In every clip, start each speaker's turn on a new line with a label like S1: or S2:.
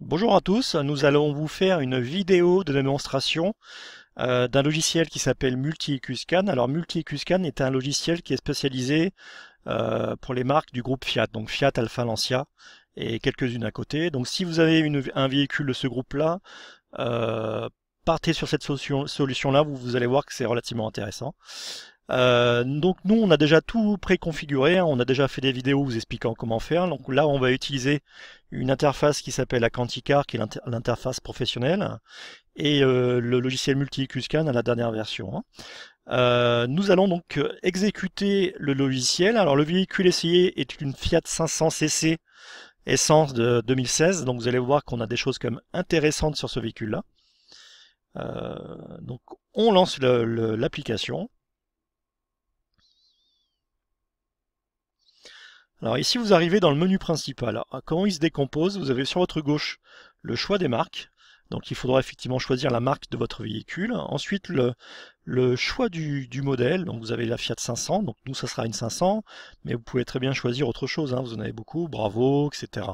S1: Bonjour à tous, nous allons vous faire une vidéo de démonstration euh, d'un logiciel qui s'appelle MultiQScan. Alors Scan est un logiciel qui est spécialisé euh, pour les marques du groupe Fiat, donc Fiat Alfa Lancia et quelques-unes à côté. Donc si vous avez un véhicule de ce groupe-là, euh, partez sur cette solution-là, vous allez voir que c'est relativement intéressant. Euh, donc nous, on a déjà tout préconfiguré, hein. on a déjà fait des vidéos vous expliquant comment faire. Donc là, on va utiliser une interface qui s'appelle la Quanticar, qui est l'interface professionnelle, et euh, le logiciel multi à la dernière version. Hein. Euh, nous allons donc exécuter le logiciel. Alors le véhicule essayé est une Fiat 500 cc essence de 2016, donc vous allez voir qu'on a des choses comme intéressantes sur ce véhicule-là. donc on lance l'application. Alors ici, vous arrivez dans le menu principal. comment il se décompose Vous avez sur votre gauche le choix des marques. Donc il faudra effectivement choisir la marque de votre véhicule. Ensuite, le, le choix du, du, modèle. Donc vous avez la Fiat 500, donc nous ça sera une 500, mais vous pouvez très bien choisir autre chose. Hein. Vous en avez beaucoup, bravo, etc.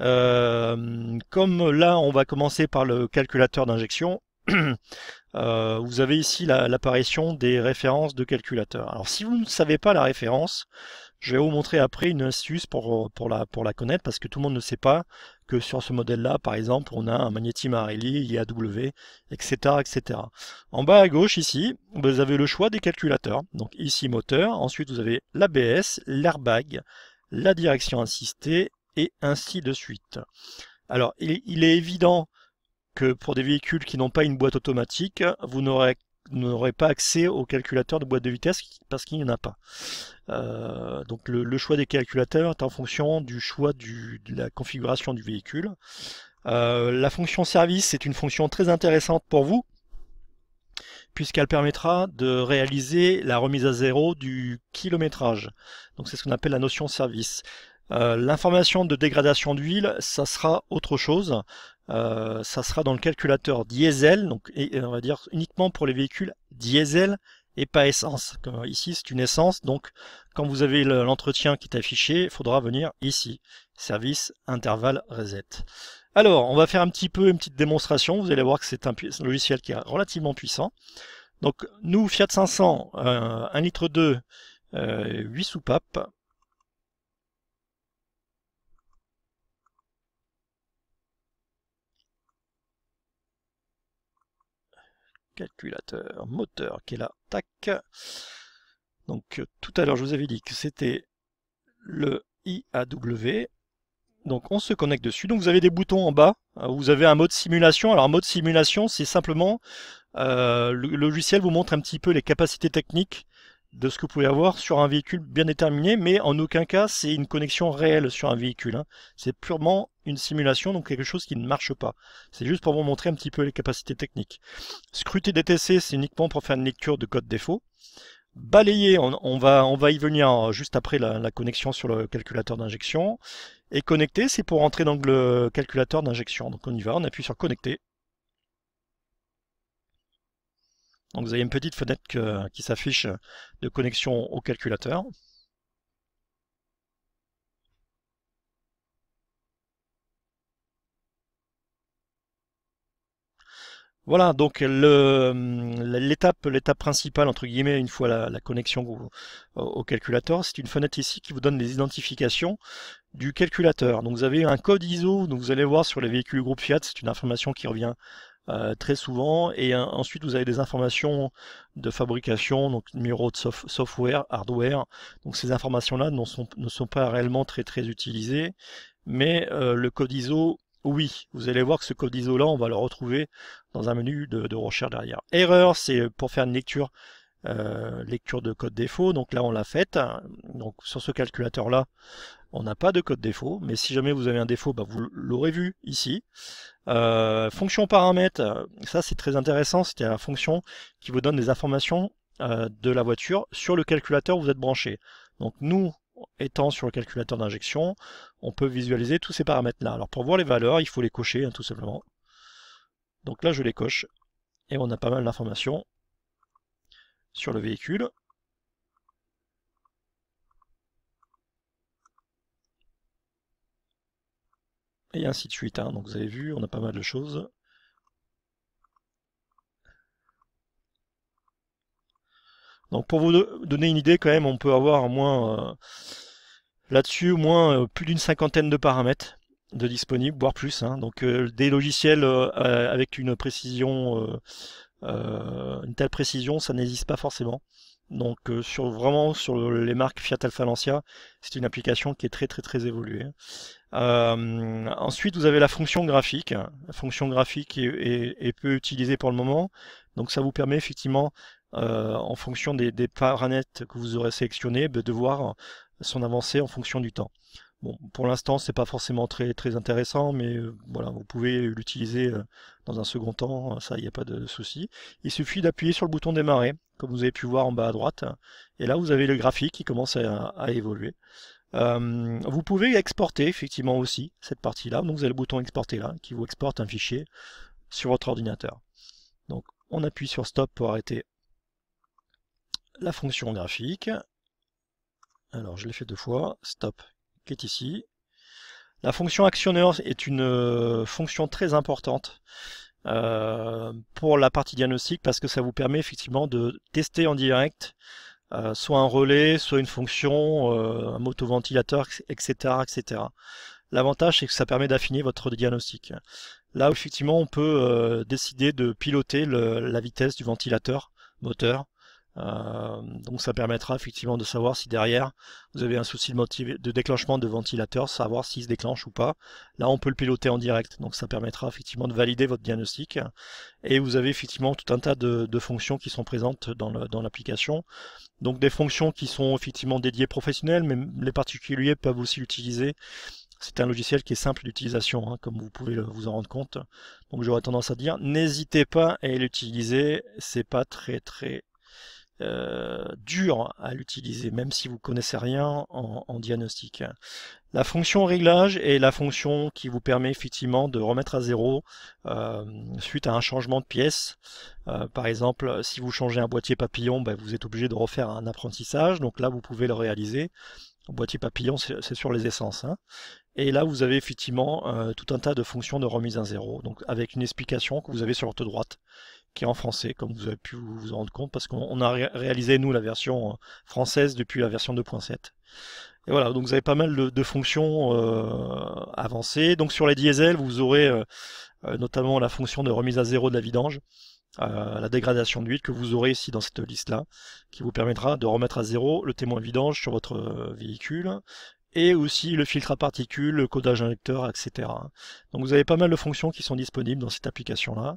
S1: Euh, comme là, on va commencer par le calculateur d'injection. Euh, vous avez ici l'apparition des références de calculateur. Alors si vous ne savez pas la référence, je vais vous montrer après une astuce pour, pour, la, pour la connaître parce que tout le monde ne sait pas que sur ce modèle-là, par exemple, on a un magnétisme Marelli, IAW, etc., etc. En bas à gauche, ici, vous avez le choix des calculateurs. Donc ici, moteur. Ensuite, vous avez l'ABS, l'airbag, la direction assistée et ainsi de suite. Alors, il, il est évident que pour des véhicules qui n'ont pas une boîte automatique, vous n'aurez n'aurait pas accès au calculateur de boîte de vitesse parce qu'il n'y en a pas. Euh, donc le, choix des calculateurs est en fonction du choix de la configuration du véhicule. Euh, la fonction service est une fonction très intéressante pour vous puisqu'elle permettra de réaliser la remise à zéro du kilométrage. Donc c'est ce qu'on appelle la notion service. Euh, l'information de dégradation d'huile, ça sera autre chose. Euh, ça sera dans le calculateur diesel, donc euh, on va dire uniquement pour les véhicules diesel et pas essence. ici, c'est une essence, donc quand vous avez l'entretien qui est affiché, il faudra venir ici. Service intervalle reset. Alors, on va faire un petit peu une petite démonstration. Vous allez voir que c'est un, logiciel qui est relativement puissant. Donc, nous, Fiat 500, euh, 1 litre 2, 8 soupapes, calculateur, moteur qui est là, tac. Donc euh, tout à l'heure je vous avais dit que c'était le IAW. Donc on se connecte dessus. Donc vous avez des boutons en bas. Euh, vous avez un mode simulation. Alors mode simulation, c'est simplement euh, le logiciel vous montre un petit peu les capacités techniques de ce que vous pouvez avoir sur un véhicule bien déterminé, mais en aucun cas c'est une connexion réelle sur un véhicule. Hein. C'est purement une simulation, donc quelque chose qui ne marche pas. C'est juste pour vous montrer un petit peu les capacités techniques. Scruter DTC, c'est uniquement pour faire une lecture de code défaut. Balayer, on, va, on va y venir euh, juste après la, connexion sur le calculateur d'injection. Et connecter, c'est pour entrer dans le calculateur d'injection. Donc on y va, on appuie sur connecter. Donc vous avez une petite fenêtre qui s'affiche de connexion au calculateur. Voilà, donc l'étape l'étape principale entre guillemets une fois la, connexion au, au calculateur, c'est une fenêtre ici qui vous donne les identifications du calculateur. Donc vous avez un code ISO, donc vous allez voir sur les véhicules groupe Fiat, c'est une information qui revient euh, très souvent. Et ensuite, vous avez des informations de fabrication, donc numéro de software, hardware. Donc ces informations-là ne sont, ne sont pas réellement très très utilisées, mais euh, le code ISO oui, vous allez voir que ce code isolant, on va le retrouver dans un menu de, recherche derrière. Erreur, c'est pour faire une lecture, euh, lecture de code défaut. Donc là, on l'a faite. Donc sur ce calculateur-là, on n'a pas de code défaut. Mais si jamais vous avez un défaut, bah, vous l'aurez vu ici. Euh, fonction paramètres ça c'est très intéressant. C'était la fonction qui vous donne des informations euh, de la voiture sur le calculateur où vous êtes branché. Donc nous, étant sur le calculateur d'injection, on peut visualiser tous ces paramètres-là. Alors pour voir les valeurs, il faut les cocher hein, tout simplement. Donc là, je les coche et on a pas mal d'informations sur le véhicule. Et ainsi de suite. Hein. Donc vous avez vu, on a pas mal de choses. Donc pour vous donner une idée quand même, on peut avoir au moins euh, là-dessus au moins euh, plus d'une cinquantaine de paramètres de disponibles, voire plus. Hein. Donc euh, des logiciels avec une précision, une telle précision, ça n'existe pas forcément. Donc sur vraiment sur les marques Fiat Alfa Lancia, c'est une application qui est très très très évoluée. ensuite, vous avez la fonction graphique. La fonction graphique est, est, est peu utilisée pour le moment, donc ça vous permet effectivement euh, en fonction des, des, paramètres que vous aurez sélectionnés, bah, de voir son avancée en fonction du temps. Bon, pour l'instant, c'est pas forcément très, très intéressant, mais euh, voilà, vous pouvez l'utiliser euh, dans un second temps, ça, il n'y a pas de souci. Il suffit d'appuyer sur le bouton démarrer, comme vous avez pu voir en bas à droite, et là, vous avez le graphique qui commence à, évoluer. vous pouvez exporter effectivement aussi cette partie-là. Donc vous avez le bouton exporter là qui vous exporte un fichier sur votre ordinateur. Donc on appuie sur stop pour arrêter la fonction graphique. Alors, je l'ai fait deux fois. Stop, qui est ici. La fonction actionneur est une euh, fonction très importante euh, pour la partie diagnostic parce que ça vous permet effectivement de tester en direct euh, soit un relais, soit une fonction, un motoventilateur, etc. etc. L'avantage, c'est que ça permet d'affiner votre diagnostic. Là, effectivement, on peut décider de piloter la vitesse du ventilateur moteur euh, donc ça permettra effectivement de savoir si derrière vous avez un souci de, de déclenchement de ventilateur, savoir s'il se déclenche ou pas. Là on peut le piloter en direct, donc ça permettra effectivement de valider votre diagnostic. Et vous avez effectivement tout un tas de, fonctions qui sont présentes dans l'application. donc des fonctions qui sont effectivement dédiées professionnelles, mais les particuliers peuvent aussi l'utiliser c'est un logiciel qui est simple d'utilisation, hein, comme vous pouvez vous en rendre compte. Donc j'aurais tendance à dire, n'hésitez pas à l'utiliser, c'est pas très très euh, dur à l'utiliser, même si vous connaissez rien en, diagnostic. La fonction réglage est la fonction qui vous permet effectivement de remettre à zéro euh, suite à un changement de pièce. Euh, par exemple, si vous changez un boîtier papillon, ben, vous êtes obligé de refaire un apprentissage, donc là vous pouvez le réaliser. Le boîtier papillon, c'est sur les essences. Hein. Et là, vous avez effectivement tout un tas de fonctions de remise à zéro, donc avec une explication que vous avez sur votre droite en français, comme vous avez pu vous rendre compte, parce qu'on a réalisé, nous, la version euh, française depuis la version 2.7. Et voilà, donc vous avez pas mal de, fonctions euh, avancées. Donc sur les diesels, vous aurez euh, notamment la fonction de remise à zéro de la vidange, la dégradation d'huile que vous aurez ici dans cette liste-là, qui vous permettra de remettre à zéro le témoin vidange sur votre véhicule, et aussi le filtre à particules, le codage injecteur, etc. Donc vous avez pas mal de fonctions qui sont disponibles dans cette application-là.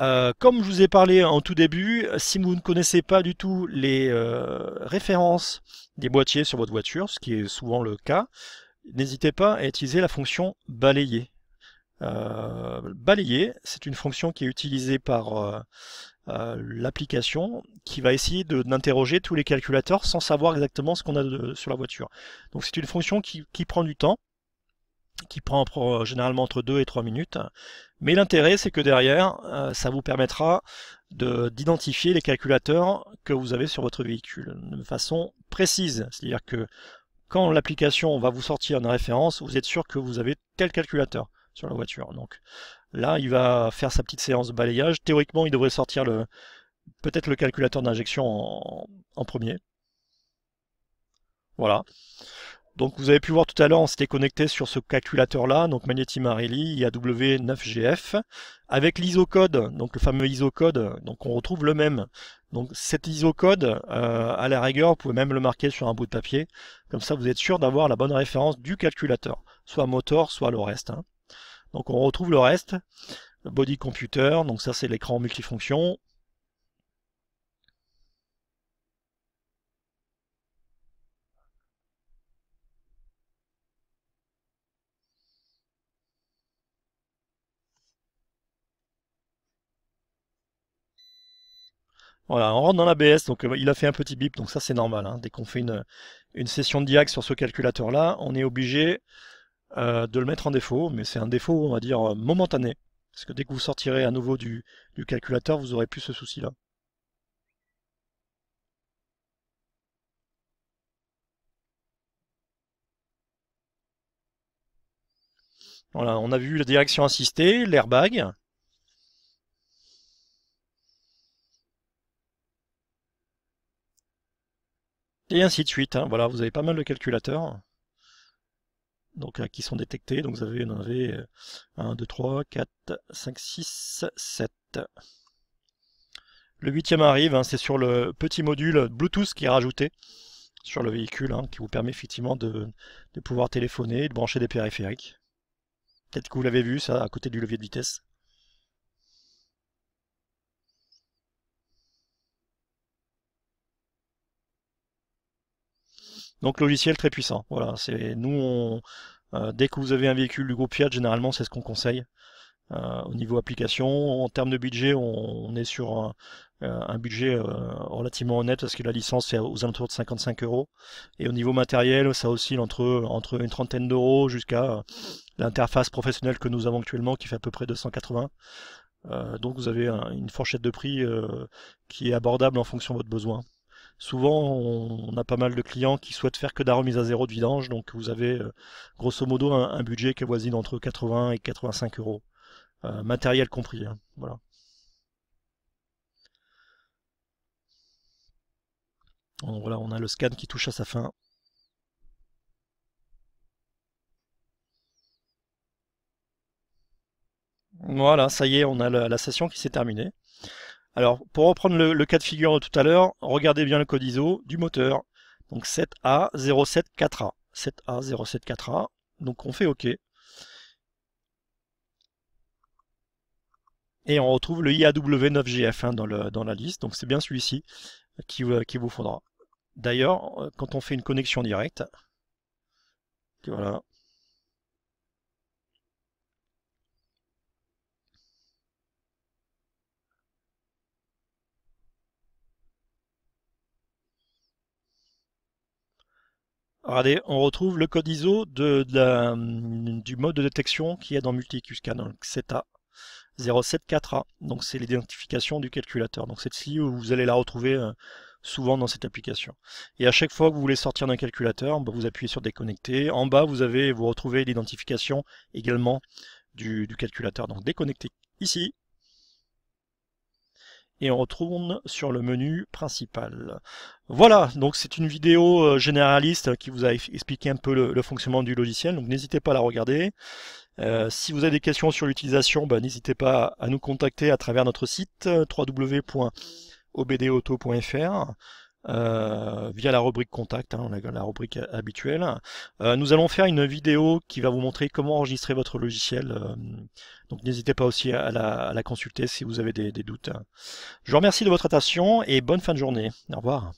S1: Euh, comme je vous ai parlé en tout début, si vous ne connaissez pas du tout les euh, références des boîtiers sur votre voiture, ce qui est souvent le cas, n'hésitez pas à utiliser la fonction balayer. Euh, balayer, c'est une fonction qui est utilisée par euh, l'application qui va essayer d'interroger tous les calculateurs sans savoir exactement ce qu'on a sur la voiture. Donc c'est une fonction qui prend du temps qui prend généralement entre 2 et 3 minutes. Mais l'intérêt, c'est que derrière, euh, ça vous permettra d'identifier les calculateurs que vous avez sur votre véhicule de façon précise. C'est-à-dire que quand l'application va vous sortir une référence, vous êtes sûr que vous avez tel calculateur sur la voiture. Donc là, il va faire sa petite séance de balayage. Théoriquement, il devrait sortir le peut-être le calculateur d'injection en, premier. Voilà. Donc vous avez pu voir tout à l'heure, on s'était connecté sur ce calculateur-là, donc Magneti Marelli IAW9GF, avec l'isocode, donc le fameux isocode, donc on retrouve le même. Donc cet isocode, euh, à la rigueur, vous pouvez même le marquer sur un bout de papier, comme ça vous êtes sûr d'avoir la bonne référence du calculateur, soit moteur, soit le reste. Hein. Donc on retrouve le reste, body computer, donc ça c'est l'écran multifonction, Voilà, on rentre dans l'ABS, donc euh, il a fait un petit bip, donc ça c'est normal. Hein. Dès qu'on fait une, une session de diag sur ce calculateur-là, on est obligé euh, de le mettre en défaut, mais c'est un défaut, on va dire, euh, momentané. Parce que dès que vous sortirez à nouveau du, calculateur, vous aurez plus ce souci-là. Voilà, on a vu la direction assistée, l'airbag, Et ainsi de suite. Hein. Voilà, vous avez pas mal de calculateurs donc, euh, qui sont détectés. Donc vous avez, en avez 1, 2, 3, 4, 5, 6, 7. Le huitième arrive, hein. c'est sur le petit module Bluetooth qui est rajouté sur le véhicule, hein, qui vous permet effectivement de, de pouvoir téléphoner, de brancher des périphériques. Peut-être que vous l'avez vu ça à côté du levier de vitesse. Donc logiciel très puissant. Voilà, c'est nous on, euh, dès que vous avez un véhicule du groupe Fiat, généralement c'est ce qu'on conseille. Euh, au niveau application, en termes de budget, on, est sur un, euh, budget relativement honnête parce que la licence c'est aux alentours de 55 euros. Et au niveau matériel, ça oscille entre, entre une trentaine d'euros jusqu'à l'interface professionnelle que nous avons actuellement qui fait à peu près 280. donc vous avez une fourchette de prix qui est abordable en fonction de votre besoin souvent on, a pas mal de clients qui souhaitent faire que de la remise à zéro de vidange, donc vous avez euh, grosso modo un, budget qui voisine entre 80 et 85 euros, euh, matériel compris. Hein. voilà. voilà, on a le scan qui touche à sa fin. Voilà, ça y est, on a la session qui s'est terminée. Alors, pour reprendre le, cas de figure de tout à l'heure, regardez bien le code ISO du moteur. Donc 7A074A. 7A074A. Donc on fait OK. Et on retrouve le IAW9GF 1 dans, la liste. Donc c'est bien celui-ci qui, euh, qui vous faudra. D'ailleurs, euh, quand on fait une connexion directe, voilà, Regardez, on retrouve le code ISO hum, du mode de détection qui est dans MultiQScan, donc CETA 074A. Donc c'est l'identification du calculateur. Donc celle-ci, vous allez la retrouver euh, souvent dans cette application. Et à chaque fois que vous voulez sortir d'un calculateur, bah, vous appuyez sur déconnecter. En bas, vous avez, vous retrouvez l'identification également du, du calculateur. Donc déconnecter ici, et on retourne sur le menu principal. Voilà, donc c'est une vidéo euh, généraliste euh, qui vous a expliqué un peu le, fonctionnement du logiciel, donc n'hésitez pas à la regarder. Euh, si vous avez des questions sur l'utilisation, bah, n'hésitez pas à nous contacter à travers notre site www.obdauto.fr euh, via la rubrique contact, hein, la, rubrique habituelle. Euh, nous allons faire une vidéo qui va vous montrer comment enregistrer votre logiciel. Euh, donc n'hésitez pas aussi à la, consulter si vous avez des, des doutes. Je vous remercie de votre attention et bonne fin de journée. Au revoir.